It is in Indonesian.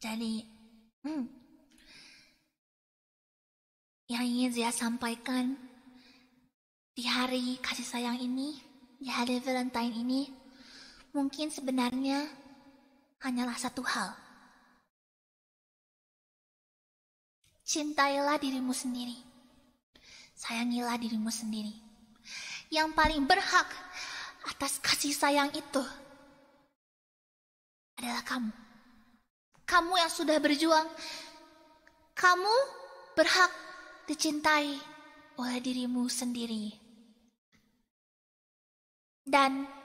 Jadi, hmm, yang ingin saya sampaikan di hari kasih sayang ini, di hari Valentine ini, mungkin sebenarnya hanyalah satu hal. Cintailah dirimu sendiri. Sayangilah dirimu sendiri. Yang paling berhak atas kasih sayang itu adalah kamu kamu yang sudah berjuang, kamu berhak dicintai oleh dirimu sendiri. Dan